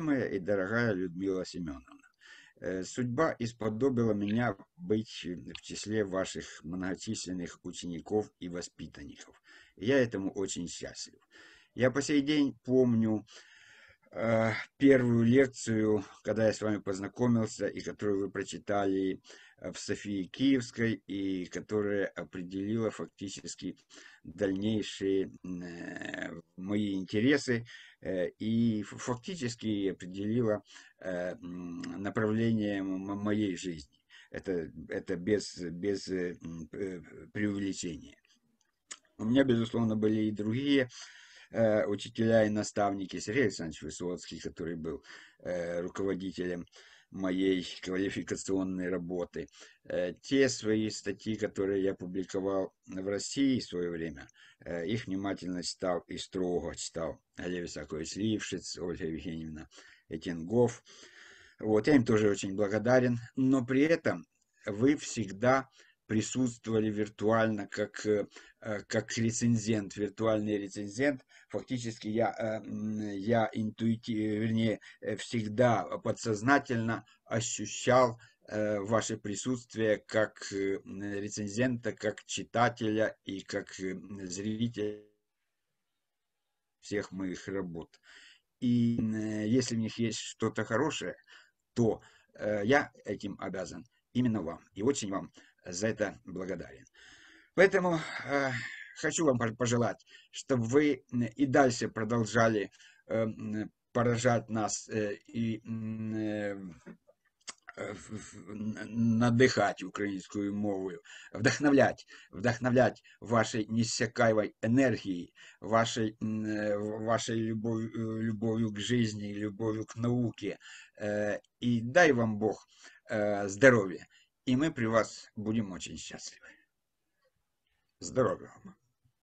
Любимая и дорогая Людмила Семеновна, э, судьба исподобила меня быть э, в числе ваших многочисленных учеников и воспитанников. Я этому очень счастлив. Я по сей день помню э, первую лекцию, когда я с вами познакомился, и которую вы прочитали э, в Софии Киевской, и которая определила фактически дальнейшие мои интересы э, и фактически определила э, направление моей жизни. Это, это без, без э, преувеличения. У меня, безусловно, были и другие учителя и наставники. Сергей Александрович Высоцкий, который был руководителем моей квалификационной работы. Э, те свои статьи, которые я публиковал в России в свое время, э, их внимательно читал и строго читал Олег Исакович Лившиц, Ольга Евгеньевна Этингов. Вот, я им тоже очень благодарен, но при этом вы всегда присутствовали виртуально как, э, э, как рецензент, виртуальный рецензент. Фактически я, э, я интуитивно, вернее, всегда подсознательно ощущал ваше присутствие как рецензента, как читателя и как зрителя всех моих работ. И если в них есть что-то хорошее, то я этим обязан именно вам. И очень вам за это благодарен. Поэтому э, хочу вам пожелать, чтобы вы и дальше продолжали э, поражать нас э, и э, надыхать украинскую мову, вдохновлять, вдохновлять вашей неиссякаемой энергией, вашей, э, вашей любовью, любовью к жизни, любовью к науке. Э, и дай вам Бог э, здоровья. И мы при вас будем очень счастливы. Здоровья вам.